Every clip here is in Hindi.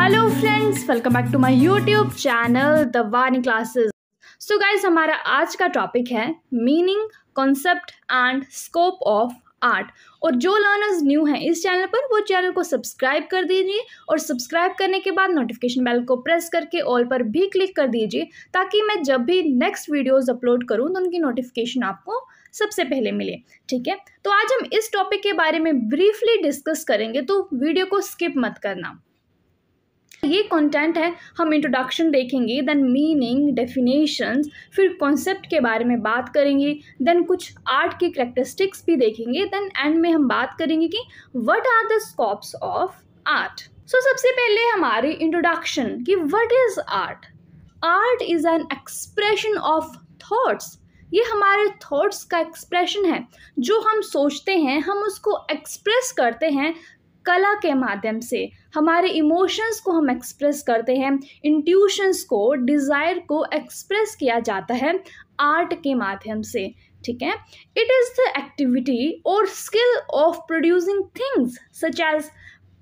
Hello friends welcome back to my YouTube channel the Vani classes so guys हमारा आज का टॉपिक है meaning concept and scope of art और जो लर्नर्स न्यू हैं इस चैनल पर वो चैनल को सब्सक्राइब कर दीजिए और सब्सक्राइब करने के बाद नोटिफिकेशन बेल को प्रेस करके ऑल पर भी क्लिक कर दीजिए ताकि मैं जब भी नेक्स्ट वीडियोस अपलोड करूँ तो उनकी नोटिफिकेशन आपको सबसे पहले मिले ठीक है तो आज हम इस टॉपिक के बारे में ब्रीफली डिस्कस करेंगे तो वीडियो को स्किप मत करना ये कंटेंट है हम इंट्रोडक्शन देखेंगे देन मीनिंग डेफिनेशंस फिर कॉन्सेप्ट के बारे में बात करेंगे देन कुछ आर्ट के करेक्टरिस्टिक्स भी देखेंगे देन एंड में हम बात करेंगे कि what are the scopes of art so सबसे पहले हमारी इंट्रोडक्शन कि what is art art is an expression of thoughts ये हमारे थॉट्स का एक्सप्रेशन है जो हम सोचते हैं हम उसको एक्सप्रेस करते हैं कला के माध्यम से हमारे इमोशंस को हम एक्सप्रेस करते हैं इंट्यूशंस को डिज़ायर को एक्सप्रेस किया जाता है आर्ट के माध्यम से ठीक है इट इज़ द एक्टिविटी और skill of producing things such as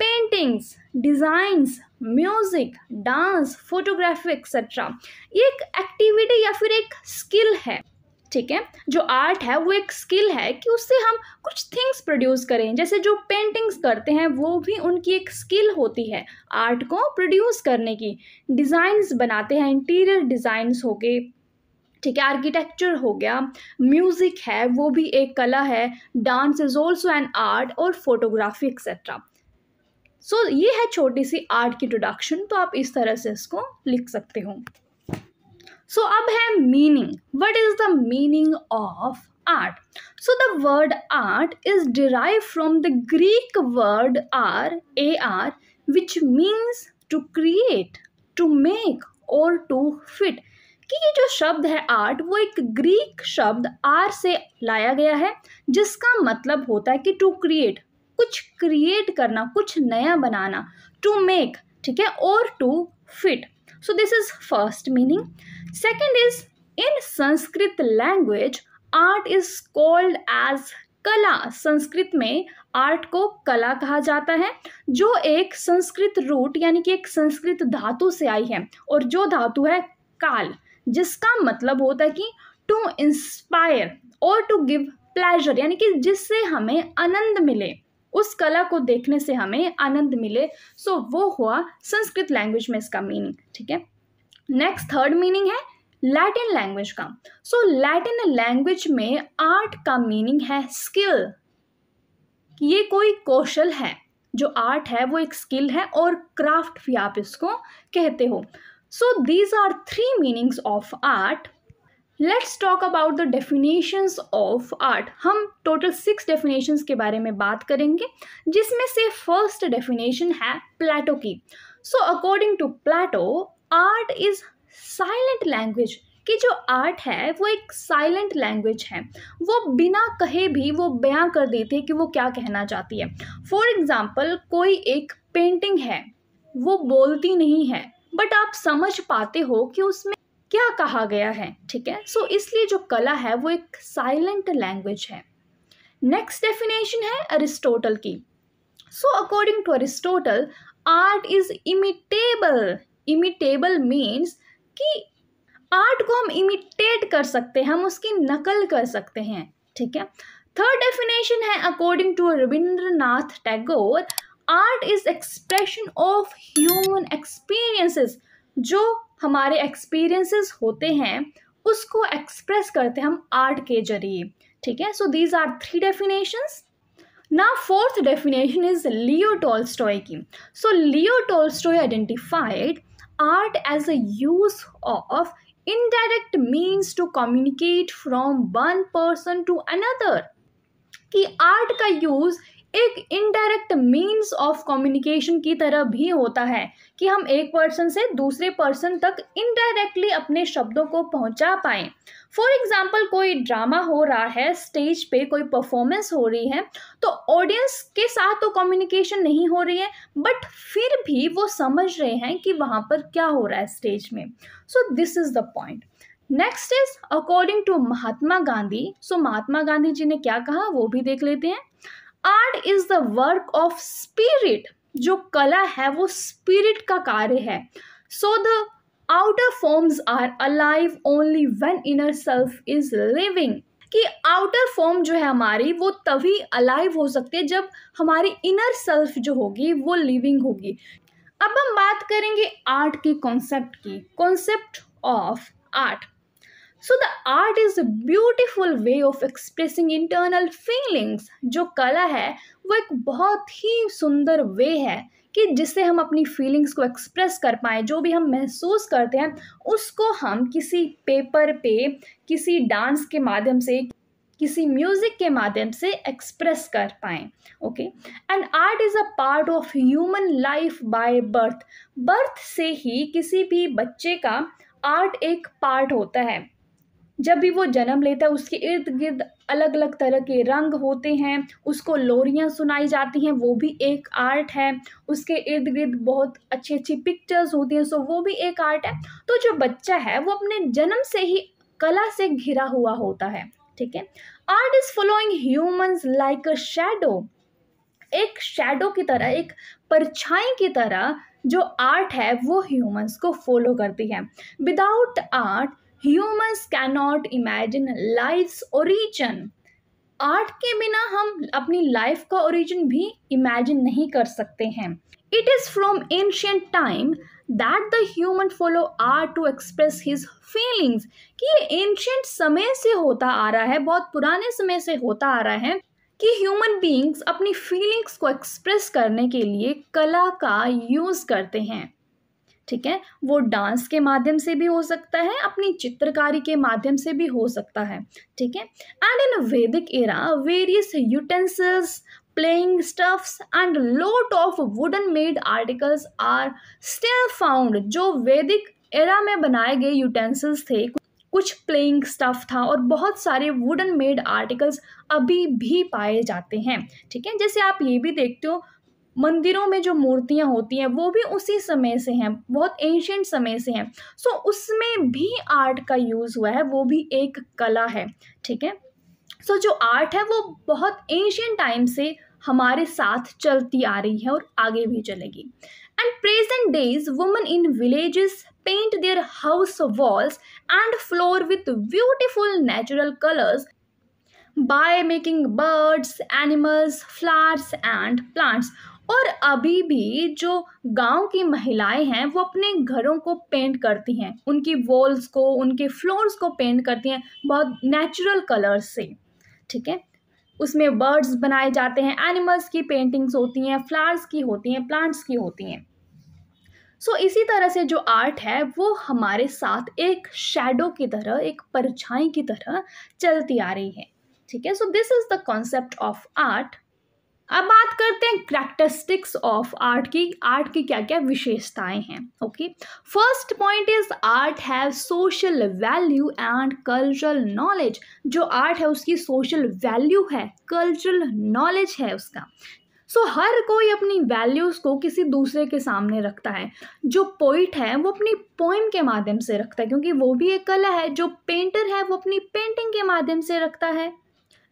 paintings designs music dance photography etcetera ये एक एक्टिविटी या फिर एक स्किल है ठीक है जो आर्ट है वो एक स्किल है कि उससे हम कुछ थिंग्स प्रोड्यूस करें जैसे जो पेंटिंग्स करते हैं वो भी उनकी एक स्किल होती है आर्ट को प्रोड्यूस करने की डिज़ाइंस बनाते हैं इंटीरियर डिज़ाइंस हो गए ठीक है आर्किटेक्चर हो गया म्यूज़िक है वो भी एक कला है dance is also an art और फोटोग्राफी एक्सेट्रा सो so, ये है छोटी सी आर्ट की इंट्रोडक्शन तो आप इस तरह से इसको लिख सकते हो सो अब है meaning what is the meaning of so the word art is derive from the Greek word R A R which means to create to make और टू फिट कि ये जो शब्द है आर्ट वो एक ग्रीक शब्द आर से लाया गया है जिसका मतलब होता है कि टू क्रिएट कुछ क्रिएट करना कुछ नया बनाना टू मेक ठीक है और to fit so this is first meaning second is in sanskrit language art is called as कला संस्कृत में आर्ट को कला कहा जाता है जो एक संस्कृत रूट यानी कि एक संस्कृत धातु से आई है और जो धातु है काल जिसका मतलब होता है कि टू इंस्पायर और टू गिव प्लेजर यानी कि जिससे हमें आनंद मिले उस कला को देखने से हमें आनंद मिले सो so, वो हुआ संस्कृत लैंग्वेज में इसका मीनिंग ठीक है नेक्स्ट थर्ड मीनिंग है लैटिन लैंग्वेज का सो लैटिन लैंग्वेज में आर्ट का मीनिंग है स्किल ये कोई कौशल है जो आर्ट है वो एक स्किल है और क्राफ्ट भी आप इसको कहते हो so these are three meanings of art let's talk about the definitions of art हम टोटल सिक्स डेफिनेशंस के बारे में बात करेंगे जिसमें से फर्स्ट डेफिनेशन है प्लेटो की so according to Plato art is silent language कि जो आर्ट है वो एक साइलेंट लैंग्वेज है वो बिना कहे भी वो बयां कर देती है कि वो क्या कहना चाहती है फॉर एग्ज़ाम्पल कोई एक पेंटिंग है वो बोलती नहीं है बट आप समझ पाते हो कि उसमें क्या कहा गया है ठीक है सो so, इसलिए जो कला है वो एक साइलेंट लैंग्वेज है नेक्स्ट डेफिनेशन है अरिस्टोटल की so according to Aristotle art is imitable imitable means कि आर्ट को हम इमिटेट कर सकते हैं हम उसकी नकल कर सकते हैं ठीक है थर्ड डेफिनेशन है according to Rabindranath Tagore art is expression of human experiences जो हमारे एक्सपीरियंसेस होते हैं उसको एक्सप्रेस करते हैं हम आर्ट के जरिए ठीक है so these are three definitions ना fourth definition is Leo Tolstoy की so Leo Tolstoy identified art as a use of indirect means to communicate from one person to another कि आर्ट का यूज़ एक इनडायरेक्ट मीन्स ऑफ कम्युनिकेशन की तरह भी होता है कि हम एक पर्सन से दूसरे पर्सन तक इनडायरेक्टली अपने शब्दों को पहुंचा पाए फॉर एग्जाम्पल कोई ड्रामा हो रहा है स्टेज पे कोई परफॉर्मेंस हो रही है तो ऑडियंस के साथ तो कम्युनिकेशन नहीं हो रही है बट फिर भी वो समझ रहे हैं कि वहाँ पर क्या हो रहा है स्टेज में so this is the point next is according to Mahatma Gandhi so Mahatma Gandhi ji ने क्या कहा वो भी देख लेते हैं art is the work of spirit जो कला है वो स्पिरिट का कार्य है so the outer forms are alive only when inner self is living कि आउटर फॉर्म जो है हमारी वो तभी अलाइव हो सकती है जब हमारी इनर सेल्फ जो होगी वो लिविंग होगी अब हम बात करेंगे आर्ट के कॉन्सेप्ट की concept of art so the art is a beautiful way of expressing internal feelings जो कला है वो एक बहुत ही सुंदर वे है कि जिससे हम अपनी फीलिंग्स को एक्सप्रेस कर पाएँ जो भी हम महसूस करते हैं उसको हम किसी पेपर पे किसी डांस के माध्यम से किसी म्यूज़िक के माध्यम से एक्सप्रेस कर पाएँ OK and art is a part of human life by birth birth से ही किसी भी बच्चे का आर्ट एक पार्ट होता है जब भी वो जन्म लेता है उसके इर्द गिर्द अलग अलग तरह के रंग होते हैं उसको लोरियाँ सुनाई जाती हैं वो भी एक आर्ट है उसके इर्द गिर्द बहुत अच्छी अच्छी पिक्चर्स होती हैं सो वो भी एक आर्ट है तो जो बच्चा है वो अपने जन्म से ही कला से घिरा हुआ होता है ठीक है art is following humans like a shadow एक शेडो की तरह एक परछाई की तरह जो आर्ट है वो ह्यूमंस को फॉलो करती है without art humans can not imagine life origin art के बिना हम अपनी लाइफ का ओरिजिन भी इमेजिन नहीं कर सकते हैं it is from ancient time that the human follow art to express his feelings कि ये एंशियंट समय से होता आ रहा है बहुत पुराने समय से होता आ रहा है कि ह्यूमन बींग्स अपनी फीलिंग्स को एक्सप्रेस करने के लिए कला का यूज़ करते हैं ठीक है वो डांस के माध्यम से भी हो सकता है अपनी चित्रकारी के माध्यम से भी हो सकता है ठीक है and in Vedic era various utensils playing stuffs and lot of wooden made articles are still found जो वैदिक एरा में बनाए गए यूटेंसिल्स थे कुछ प्लेइंग स्टफ था और बहुत सारे वुडन मेड आर्टिकल्स अभी भी पाए जाते हैं ठीक है जैसे आप ये भी देखते हो मंदिरों में जो मूर्तियाँ होती हैं वो भी उसी समय से हैं बहुत एंशेंट समय से हैं सो उसमें भी आर्ट का यूज़ हुआ है वो भी एक कला है ठीक है सो जो आर्ट है वो बहुत एंशियंट टाइम से हमारे साथ चलती आ रही है और आगे भी चलेगी and present days women in villages paint their house walls and floor with beautiful natural colours by making birds animals flowers and plants और अभी भी जो गांव की महिलाएं हैं वो अपने घरों को पेंट करती हैं उनकी वॉल्स को उनके फ्लोर्स को पेंट करती हैं बहुत नेचुरल कलर्स से ठीक है उसमें बर्ड्स बनाए जाते हैं एनिमल्स की पेंटिंग्स होती हैं फ्लावर्स की होती हैं प्लांट्स की होती हैं सो so, इसी तरह से जो आर्ट है वो हमारे साथ एक शेडो की तरह एक परछाई की तरह चलती आ रही है ठीक है so this is the concept of art अब बात करते हैं करैक्टरिस्टिक्स ऑफ आर्ट की आर्ट की क्या क्या विशेषताएं हैं OK first point is art have social value and cultural knowledge जो आर्ट है उसकी सोशल वैल्यू है कल्चरल नॉलेज है उसका सो so, हर कोई अपनी वैल्यूज़ को किसी दूसरे के सामने रखता है जो पोइट है वो अपनी पोइम के माध्यम से रखता है क्योंकि वो भी एक कला है जो पेंटर है वो अपनी पेंटिंग के माध्यम से रखता है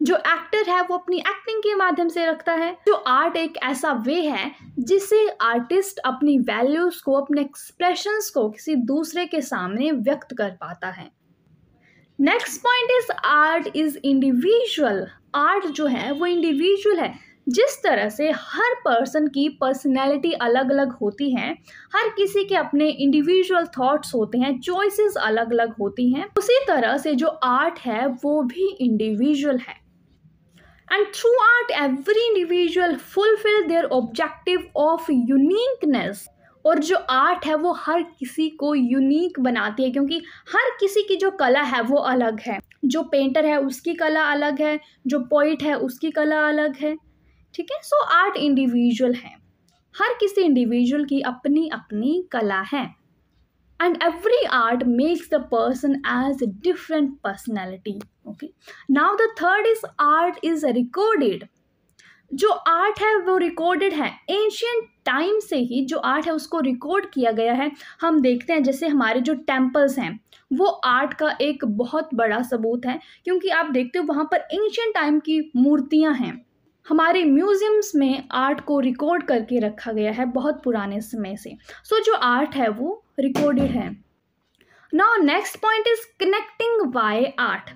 जो एक्टर है वो अपनी एक्टिंग के माध्यम से रखता है जो आर्ट एक ऐसा वे है जिससे आर्टिस्ट अपनी वैल्यूज़ को अपने एक्सप्रेशंस को किसी दूसरे के सामने व्यक्त कर पाता है next point is art is individual art जो है वो इंडिविजुअल है जिस तरह से हर पर्सन की पर्सनैलिटी अलग अलग होती है हर किसी के अपने इंडिविजुअल थॉट्स होते हैं चॉइसेस अलग अलग होती हैं उसी तरह से जो आर्ट है वो भी इंडिविजुअल है and throughout every individual fulfill their objective of uniqueness और जो आर्ट है वो हर किसी को यूनिक बनाती है क्योंकि हर किसी की जो कला है वो अलग है जो पेंटर है उसकी कला अलग है जो पोइट है उसकी कला अलग है ठीक है सो आर्ट इंडिविजुअल है हर किसी इंडिविजुअल की अपनी अपनी कला है and every art makes the person as a different personality okay now the third is art is recorded जो आर्ट है वो रिकॉर्डेड है एंशियंट टाइम से ही जो आर्ट है उसको रिकॉर्ड किया गया है हम देखते हैं जैसे हमारे जो टेम्पल्स हैं वो आर्ट का एक बहुत बड़ा सबूत है क्योंकि आप देखते हो वहाँ पर एंशियंट टाइम की मूर्तियाँ हैं हमारे म्यूज़ियम्स में आर्ट को रिकॉर्ड करके रखा गया है बहुत पुराने समय से सो so, जो आर्ट है वो रिकॉर्डेड है now next point is connecting by art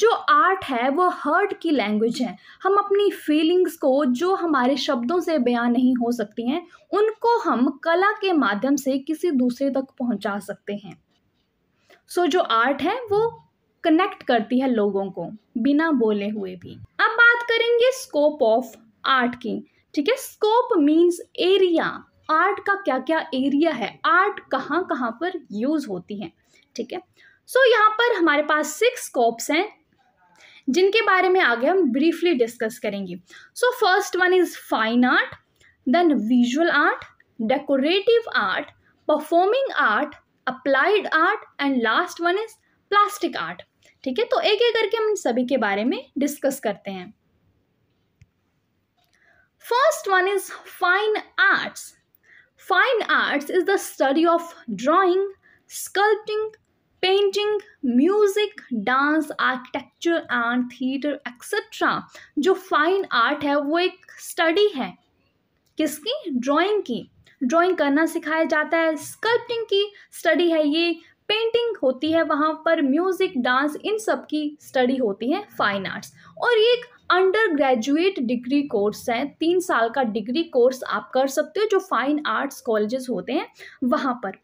जो आर्ट है वो हर्ट की लैंग्वेज है हम अपनी फीलिंग्स को जो हमारे शब्दों से बयान नहीं हो सकती हैं उनको हम कला के माध्यम से किसी दूसरे तक पहुंचा सकते हैं सो so, जो आर्ट है वो कनेक्ट करती है लोगों को बिना बोले हुए भी अब बात करेंगे स्कोप ऑफ आर्ट की ठीक है स्कोप मीन्स एरिया आर्ट का क्या क्या एरिया है आर्ट कहाँ कहाँ पर यूज़ होती है ठीक है सो so, यहाँ पर हमारे पास सिक्स स्कोप्स हैं जिनके बारे में आगे हम ब्रीफली डिस्कस करेंगे so first one is fine art then visual art decorative art performing art applied art and last one is plastic art ठीक है तो एक एक करके हम सभी के बारे में डिस्कस करते हैं first one is fine arts fine arts is the study of drawing sculpting painting music dance architecture and theatre etcetera जो फाइन आर्ट है वो एक स्टडी है किसकी ड्राइंग की ड्राइंग करना सिखाया जाता है स्कल्पिंग की स्टडी है ये पेंटिंग होती है वहाँ पर म्यूज़िक डांस इन सब की स्टडी होती है फाइन आर्ट्स और ये एक अंडर ग्रेजुएट डिग्री कोर्स है तीन साल का डिग्री कोर्स आप कर सकते हो जो फाइन आर्ट्स कॉलेजेस होते हैं वहाँ पर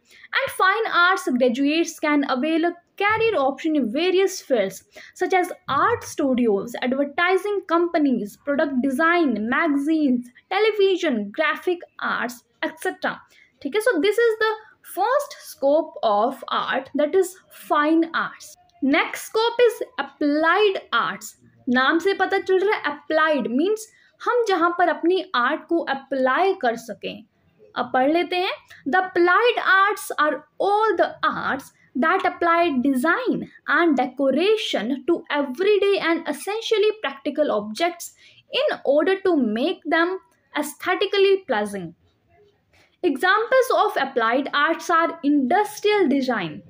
and fine arts graduates can avail career option in various fields such as art studios advertising companies product design magazines television graphic arts etcetera ठीक है so this is the First scope of art that is fine arts. Next scope is applied arts. नाम se pata chal raha. Applied means means jahan par apni art ko apply kar कर सकें अब पढ़ hain. The applied arts are all the arts that apply design and decoration to everyday and essentially practical objects in order to make them aesthetically pleasing. Examples of applied arts are industrial design,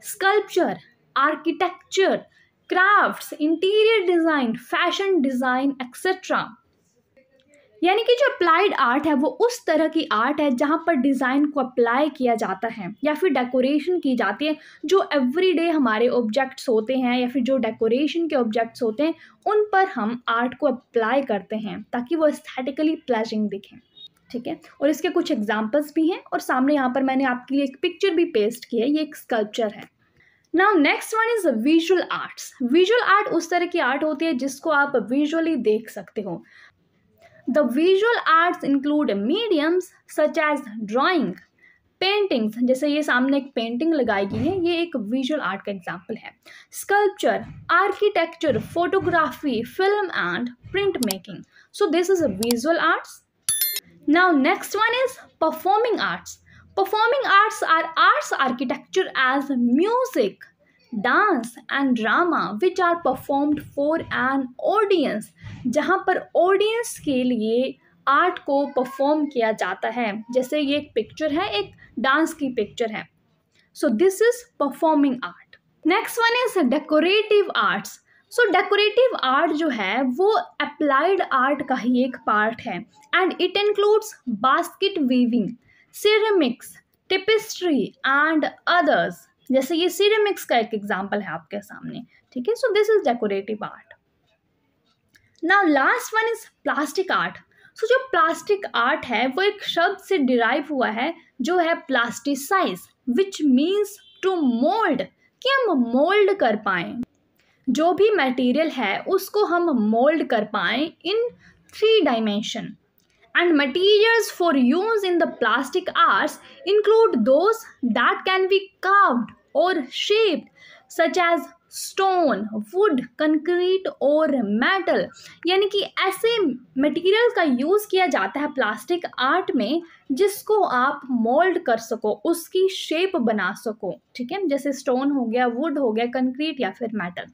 sculpture, architecture, crafts, interior design, fashion design, etc. यानी कि जो अप्लाइड आर्ट है वो उस तरह की आर्ट है जहाँ पर डिज़ाइन को अप्लाई किया जाता है या फिर डेकोरेशन की जाती है जो एवरीडे हमारे ऑब्जेक्ट्स होते हैं या फिर जो डेकोरेशन के ऑब्जेक्ट्स होते हैं उन पर हम आर्ट को अप्लाई करते हैं ताकि वो एस्थेटिकली प्लेजिंग दिखें ठीक है और इसके कुछ एग्जाम्पल्स भी हैं और सामने यहाँ पर मैंने आपके लिए एक पिक्चर भी पेस्ट की है ये एक स्कल्पचर है now next one is visual arts visual art उस तरह की आर्ट होती है जिसको आप विजुअली देख सकते हो the visual arts include mediums such as drawing paintings जैसे ये सामने एक पेंटिंग लगाई गई है ये एक विजुअल आर्ट का एग्जाम्पल है sculpture architecture photography film and print making so this is a visual arts now next one is performing arts performing arts are arts architecture as music dance and drama which are performed for an audience जहाँ पर ऑडियंस के लिए आर्ट को परफॉर्म किया जाता है जैसे ये एक पिक्चर है एक डांस की पिक्चर है so this is performing art next one is decorative arts so decorative art जो है वो अप्लाइड आर्ट का ही एक पार्ट है and it includes basket weaving ceramics tapestry and others जैसे ये सिरेमिक्स का एक एग्जाम्पल है आपके सामने ठीक है so this is decorative art ना last one is plastic art so जो प्लास्टिक आर्ट है वो एक शब्द से डिराइव हुआ है जो है plasticize which means to mould कि हम मोल्ड कर पाए जो भी मटेरियल है उसको हम मोल्ड कर पाए in three dimension and materials for use in the plastic arts include those that can be carved और shaped such as stone wood concrete और मेटल यानी कि ऐसे मटेरियल का यूज़ किया जाता है प्लास्टिक आर्ट में जिसको आप मोल्ड कर सको उसकी शेप बना सको ठीक है जैसे स्टोन हो गया वुड हो गया कंक्रीट या फिर मेटल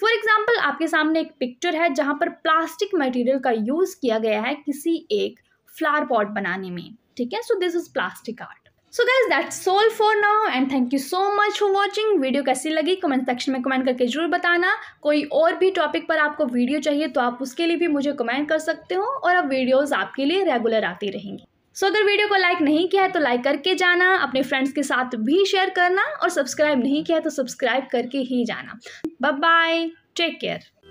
फॉर एग्जाम्पल आपके सामने एक पिक्चर है जहाँ पर प्लास्टिक मटेरियल का यूज़ किया गया है किसी एक फ्लावर पॉट बनाने में ठीक है so this is plastic art so guys that's all for now and thank you so much for watching video कैसी लगी कमेंट सेक्शन में कमेंट करके जरूर बताना कोई और भी टॉपिक पर आपको वीडियो चाहिए तो आप उसके लिए भी मुझे कमेंट कर सकते हो और अब वीडियोज़ आपके लिए रेगुलर आती रहेंगी सो so, अगर वीडियो को लाइक नहीं किया है तो लाइक करके जाना अपने फ्रेंड्स के साथ भी शेयर करना और सब्सक्राइब नहीं किया है तो सब्सक्राइब करके ही जाना बाय बाय टेक केयर